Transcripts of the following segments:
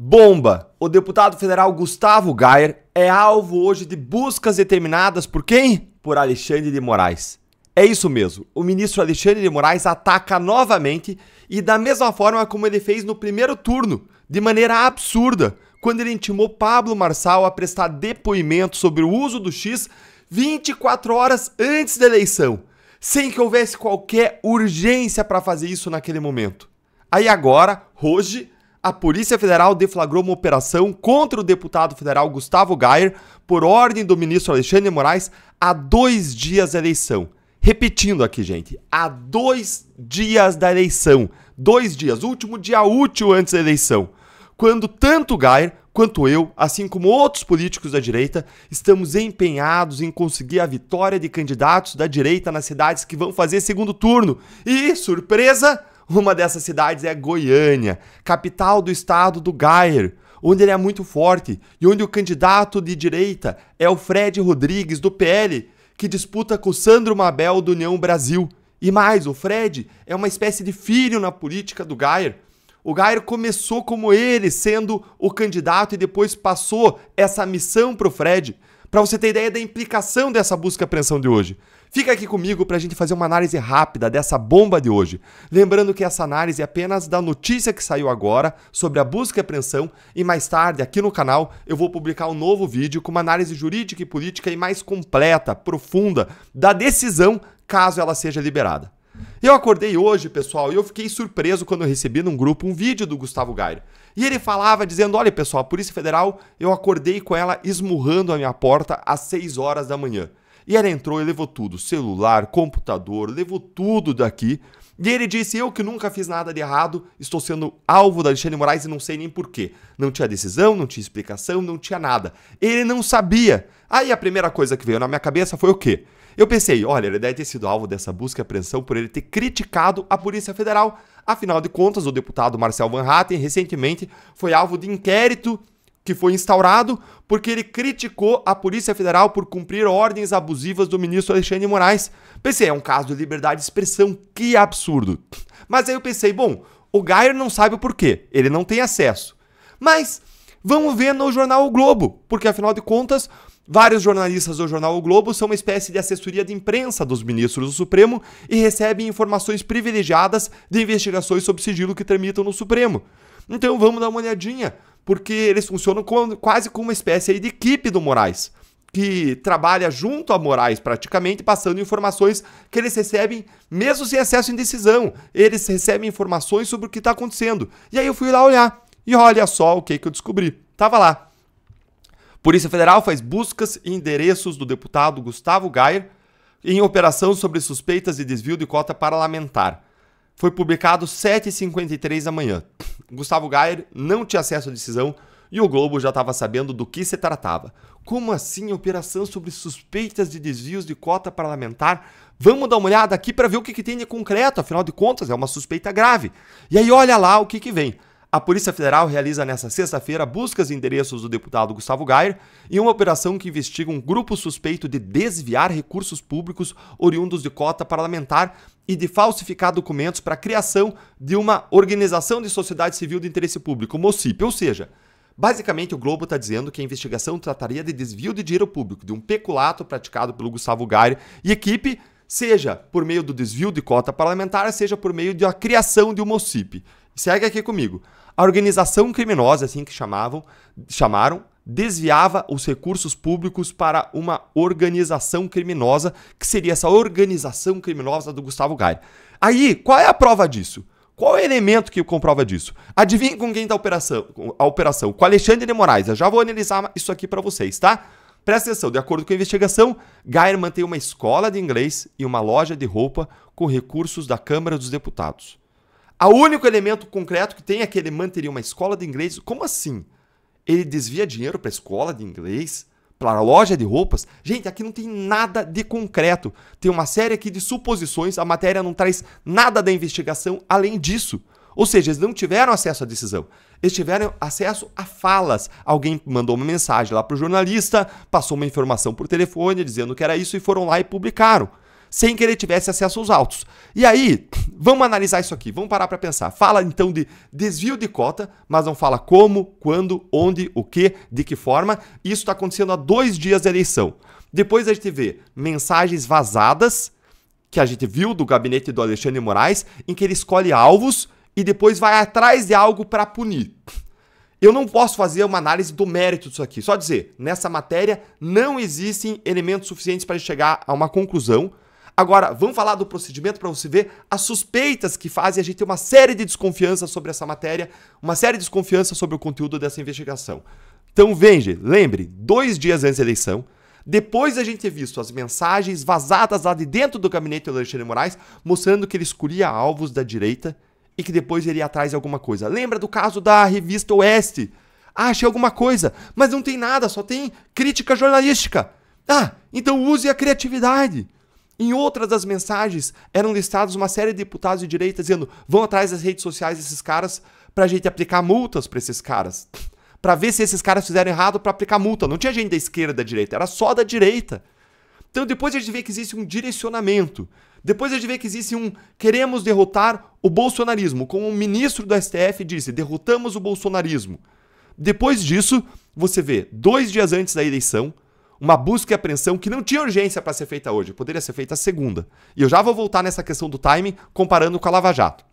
Bomba! O deputado federal Gustavo Gayer é alvo hoje de buscas determinadas por quem? Por Alexandre de Moraes. É isso mesmo, o ministro Alexandre de Moraes ataca novamente e da mesma forma como ele fez no primeiro turno, de maneira absurda, quando ele intimou Pablo Marçal a prestar depoimento sobre o uso do X 24 horas antes da eleição, sem que houvesse qualquer urgência para fazer isso naquele momento. Aí agora, hoje, a Polícia Federal deflagrou uma operação contra o deputado federal Gustavo Gayer por ordem do ministro Alexandre Moraes há dois dias da eleição. Repetindo aqui, gente, há dois dias da eleição. Dois dias, último dia útil antes da eleição. Quando tanto Gayer quanto eu, assim como outros políticos da direita, estamos empenhados em conseguir a vitória de candidatos da direita nas cidades que vão fazer segundo turno. E, surpresa, uma dessas cidades é Goiânia, capital do estado do Gair, onde ele é muito forte e onde o candidato de direita é o Fred Rodrigues, do PL, que disputa com o Sandro Mabel, do União Brasil. E mais, o Fred é uma espécie de filho na política do Gair. O Gair começou como ele, sendo o candidato, e depois passou essa missão para o Fred. Para você ter ideia da implicação dessa busca e apreensão de hoje. Fica aqui comigo para a gente fazer uma análise rápida dessa bomba de hoje. Lembrando que essa análise é apenas da notícia que saiu agora sobre a busca e apreensão, e mais tarde aqui no canal eu vou publicar um novo vídeo com uma análise jurídica e política e mais completa, profunda, da decisão caso ela seja liberada. Eu acordei hoje, pessoal, e eu fiquei surpreso quando eu recebi num grupo um vídeo do Gustavo Gaire. E ele falava dizendo: Olha, pessoal, a Polícia Federal, eu acordei com ela esmurrando a minha porta às 6 horas da manhã. E ela entrou e levou tudo: celular, computador, levou tudo daqui. E ele disse: Eu que nunca fiz nada de errado, estou sendo alvo da Alexandre Moraes e não sei nem porquê. Não tinha decisão, não tinha explicação, não tinha nada. Ele não sabia. Aí a primeira coisa que veio na minha cabeça foi o quê? Eu pensei: olha, ele deve ter sido alvo dessa busca e apreensão por ele ter criticado a Polícia Federal. Afinal de contas, o deputado Marcel Van Hatten recentemente foi alvo de inquérito que foi instaurado porque ele criticou a Polícia Federal por cumprir ordens abusivas do ministro Alexandre de Moraes. Pensei, é um caso de liberdade de expressão, que absurdo. Mas aí eu pensei, bom, o Gayer não sabe o porquê, ele não tem acesso. Mas vamos ver no jornal O Globo, porque afinal de contas, vários jornalistas do jornal O Globo são uma espécie de assessoria de imprensa dos ministros do Supremo e recebem informações privilegiadas de investigações sob sigilo que tramitam no Supremo. Então vamos dar uma olhadinha porque eles funcionam como, quase como uma espécie de equipe do Moraes, que trabalha junto a Moraes praticamente, passando informações que eles recebem, mesmo sem acesso em decisão. Eles recebem informações sobre o que está acontecendo. E aí eu fui lá olhar, e olha só o que, que eu descobri. Tava lá. Polícia Federal faz buscas e endereços do deputado Gustavo Gayer em operação sobre suspeitas de desvio de cota parlamentar foi publicado 7h53 da manhã. Gustavo Gayer não tinha acesso à decisão e o Globo já estava sabendo do que se tratava. Como assim operação sobre suspeitas de desvios de cota parlamentar? Vamos dar uma olhada aqui para ver o que, que, tem de concreto, afinal de contas é uma suspeita grave. E aí olha lá o que, que vem. A Polícia Federal realiza nesta sexta-feira buscas em endereços do deputado Gustavo Gayer e uma operação que investiga um grupo suspeito de desviar recursos públicos oriundos de cota parlamentar e de falsificar documentos para a criação de uma organização de sociedade civil de interesse público, MOCIP, ou seja, Basicamente, o Globo está dizendo que a investigação trataria de desvio de dinheiro público, de um peculato praticado pelo Gustavo Gayer e equipe, seja por meio do desvio de cota parlamentar, seja por meio da criação de um MOCIP. Segue aqui comigo. A organização criminosa, assim que chamavam, chamaram, desviava os recursos públicos para uma organização criminosa, que seria essa organização criminosa do Gustavo Gaia. Aí, qual é a prova disso? Qual é o elemento que comprova disso? Adivinhe com quem está a operação, a operação, com Alexandre de Moraes. Eu já vou analisar isso aqui para vocês, tá? Presta atenção, de acordo com a investigação, Gair mantém uma escola de inglês e uma loja de roupa com recursos da Câmara dos Deputados. O único elemento concreto que tem é que ele manteria uma escola de inglês. Como assim? Ele desvia dinheiro para a escola de inglês? Para a loja de roupas? Gente, aqui não tem nada de concreto. Tem uma série aqui de suposições, a matéria não traz nada da investigação além disso. Ou seja, eles não tiveram acesso à decisão. Eles tiveram acesso a falas. Alguém mandou uma mensagem lá para o jornalista, passou uma informação por telefone dizendo que era isso e foram lá e publicaram sem que ele tivesse acesso aos autos. E aí, vamos analisar isso aqui, vamos parar para pensar. Fala então de desvio de cota, mas não fala como, quando, onde, o que, de que forma. Isso está acontecendo há dois dias da eleição. Depois a gente vê mensagens vazadas, que a gente viu do gabinete do Alexandre Moraes, em que ele escolhe alvos e depois vai atrás de algo para punir. Eu não posso fazer uma análise do mérito disso aqui, só dizer, nessa matéria não existem elementos suficientes para chegar a uma conclusão Agora, vamos falar do procedimento para você ver as suspeitas que fazem a gente ter uma série de desconfiança sobre essa matéria, uma série de desconfiança sobre o conteúdo dessa investigação. Então, veja, lembre, dois dias antes da eleição, depois da gente ter visto as mensagens vazadas lá de dentro do gabinete do Alexandre Moraes, mostrando que ele escolhia alvos da direita e que depois ele ia atrás de alguma coisa. Lembra do caso da revista Oeste? Ah, achei alguma coisa, mas não tem nada, só tem crítica jornalística. Ah, então use a criatividade. Em outras das mensagens, eram listados uma série de deputados de direita dizendo: vão atrás das redes sociais desses caras para a gente aplicar multas para esses caras. para ver se esses caras fizeram errado para aplicar multa. Não tinha gente da esquerda da direita, era só da direita. Então depois a gente vê que existe um direcionamento. Depois a gente vê que existe um queremos derrotar o bolsonarismo, como o ministro do STF disse, derrotamos o bolsonarismo. Depois disso, você vê, dois dias antes da eleição, uma busca e apreensão que não tinha urgência para ser feita hoje, poderia ser feita segunda. E eu já vou voltar nessa questão do time comparando com a Lava Jato.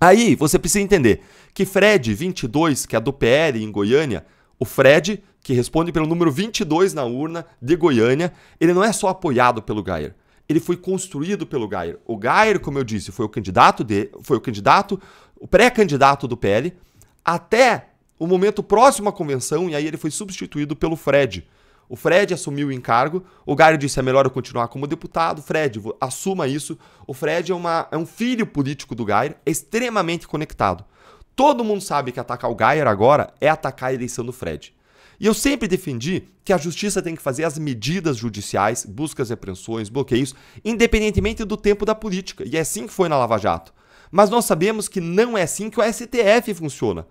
Aí você precisa entender que Fred 22, que é do PL em Goiânia, o Fred, que responde pelo número 22 na urna de Goiânia, ele não é só apoiado pelo Gayer ele foi construído pelo Gayer. O Gayer, como eu disse, foi o candidato de, foi o candidato, o pré-candidato do PL até o momento próximo à convenção e aí ele foi substituído pelo Fred, o Fred assumiu o encargo, o Gário disse é melhor eu continuar como deputado, Fred, assuma isso. O Fred é, uma, é um filho político do Gário, é extremamente conectado. Todo mundo sabe que atacar o Gayer agora é atacar a eleição do Fred. E eu sempre defendi que a justiça tem que fazer as medidas judiciais, buscas, apreensões, bloqueios, independentemente do tempo da política. E é assim que foi na Lava Jato. Mas nós sabemos que não é assim que o STF funciona.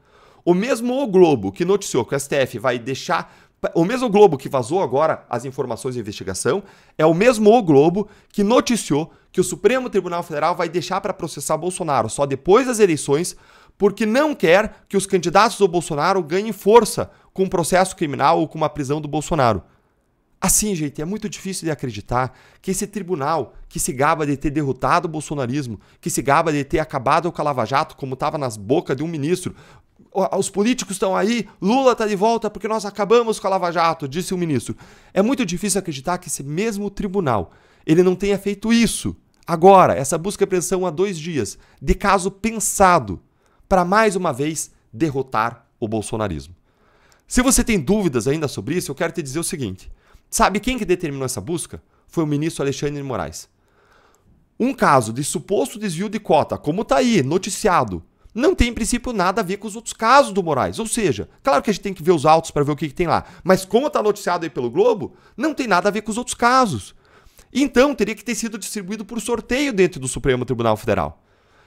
O mesmo O Globo que noticiou que o STF vai deixar o mesmo Globo que vazou agora as informações de investigação é o mesmo o Globo que noticiou que o Supremo Tribunal Federal vai deixar para processar Bolsonaro só depois das eleições, porque não quer que os candidatos do Bolsonaro ganhem força com um processo criminal ou com uma prisão do Bolsonaro. Assim, gente, é muito difícil de acreditar que esse tribunal que se gaba de ter derrotado o bolsonarismo, que se gaba de ter acabado com a Lava Jato, como estava nas bocas de um ministro, os políticos estão aí, Lula está de volta porque nós acabamos com a Lava Jato, disse o ministro. É muito difícil acreditar que esse mesmo tribunal ele não tenha feito isso agora, essa busca e apreensão há dois dias, de caso pensado, para mais uma vez derrotar o bolsonarismo. Se você tem dúvidas ainda sobre isso, eu quero te dizer o seguinte: sabe quem que determinou essa busca? Foi o ministro Alexandre de Moraes. Um caso de suposto desvio de cota, como está aí, noticiado, não tem, em princípio, nada a ver com os outros casos do Moraes. Ou seja, claro que a gente tem que ver os autos para ver o que, que, tem lá, mas como está noticiado aí pelo Globo, não tem nada a ver com os outros casos. Então, teria que ter sido distribuído por sorteio dentro do Supremo Tribunal Federal.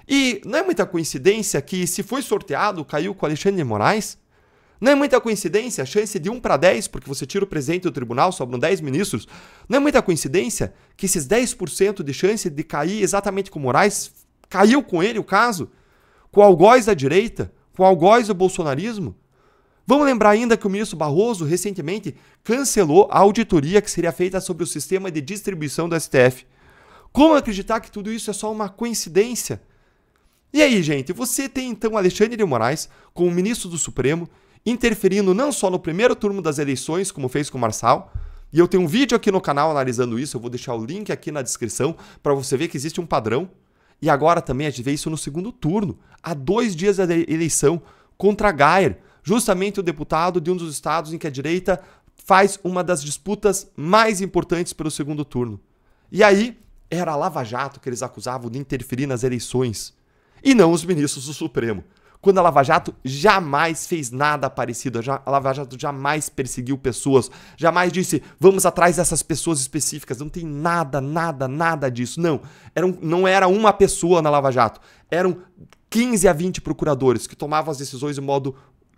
E não é muita coincidência que, se foi sorteado, caiu com Alexandre de Moraes? Não é muita coincidência a chance de 1 para 10, porque você tira o presidente do tribunal, sobram 10 ministros. Não é muita coincidência que esses 10% de chance de cair exatamente com Moraes, caiu com ele o caso? com o algoz da direita, com o algoz do bolsonarismo. Vamos lembrar ainda que o ministro Barroso recentemente cancelou a auditoria que seria feita sobre o sistema de distribuição do STF. Como acreditar que tudo isso é só uma coincidência? E aí, gente, você tem então Alexandre de Moraes, como ministro do Supremo, interferindo não só no primeiro turno das eleições, como fez com o Marçal, e eu tenho um vídeo aqui no canal analisando isso, eu vou deixar o link aqui na descrição para você ver que existe um padrão. E agora também a gente vê isso no segundo turno, há dois dias da eleição, contra Gayer, justamente o deputado de um dos estados em que a direita faz uma das disputas mais importantes pelo segundo turno. E aí era a Lava Jato que eles acusavam de interferir nas eleições, e não os ministros do Supremo quando a Lava Jato jamais fez nada parecido. A Lava Jato jamais perseguiu pessoas, jamais disse vamos atrás dessas pessoas específicas. Não tem nada, nada, nada disso. Não. Era um, não era uma pessoa na Lava Jato. Eram 15 a 20 procuradores que tomavam as decisões de modo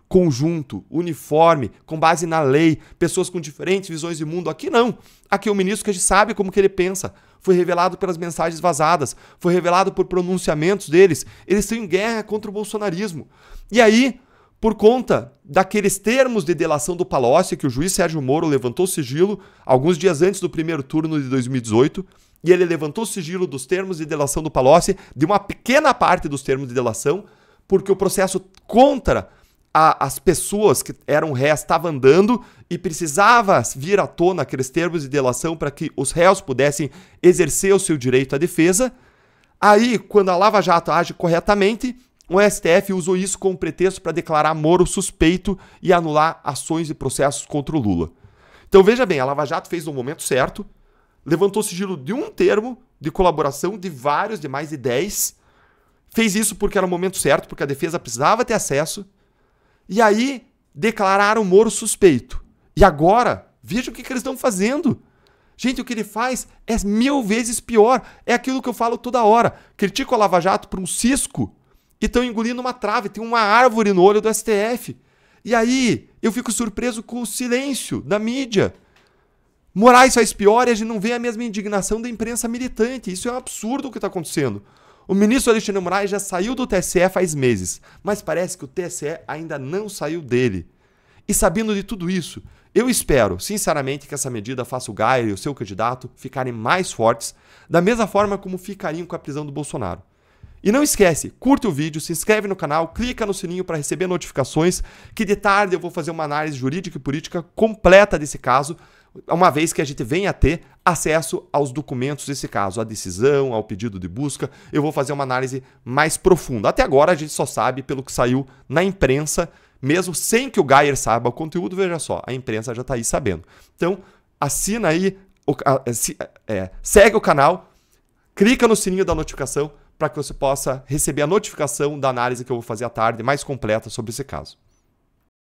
conjunto, uniforme, com base na lei, pessoas com diferentes visões de mundo. Aqui não. Aqui o ministro que a gente sabe como que ele pensa. Foi revelado pelas mensagens vazadas, foi revelado por pronunciamentos deles. Eles estão em guerra contra o bolsonarismo. E aí, por conta daqueles termos de delação do Palocci, que o juiz Sérgio Moro levantou sigilo alguns dias antes do primeiro turno de 2018, e ele levantou sigilo dos termos de delação do Palocci, de uma pequena parte dos termos de delação, porque o processo contra a, as pessoas que eram réus estavam andando e precisava vir à tona aqueles termos de delação para que os réus pudessem exercer o seu direito à defesa. Aí, quando a Lava Jato age corretamente, o STF usou isso como pretexto para declarar Moro suspeito e anular ações e processos contra o Lula. Então veja bem, a Lava Jato fez no momento certo, levantou o sigilo de um termo de colaboração de vários, de mais de 10, fez isso porque era o momento certo, porque a defesa precisava ter acesso, e aí declararam o Moro suspeito. E agora, veja o que, que eles estão fazendo. Gente, o que ele faz é mil vezes pior. É aquilo que eu falo toda hora. Critico a Lava Jato por um cisco e estão engolindo uma trave, tem uma árvore no olho do STF. E aí eu fico surpreso com o silêncio da mídia. Moraes faz pior e a gente não vê a mesma indignação da imprensa militante. Isso é um absurdo o que está acontecendo. O ministro Alexandre Moraes já saiu do TSE faz meses, mas parece que o TSE ainda não saiu dele. E sabendo de tudo isso, eu espero, sinceramente, que essa medida faça o Gaia e o seu candidato ficarem mais fortes, da mesma forma como ficariam com a prisão do Bolsonaro. E não esquece, curte o vídeo, se inscreve no canal, clica no sininho para receber notificações, que de tarde eu vou fazer uma análise jurídica e política completa desse caso, uma vez que a gente venha a ter acesso aos documentos desse caso, à decisão, ao pedido de busca. Eu vou fazer uma análise mais profunda. Até agora a gente só sabe pelo que saiu na imprensa, mesmo sem que o Gaier saiba o conteúdo, veja só, a imprensa já está aí sabendo. Então, assina aí, é, segue o canal, clica no sininho da notificação para que você possa receber a notificação da análise que eu vou fazer à tarde, mais completa sobre esse caso.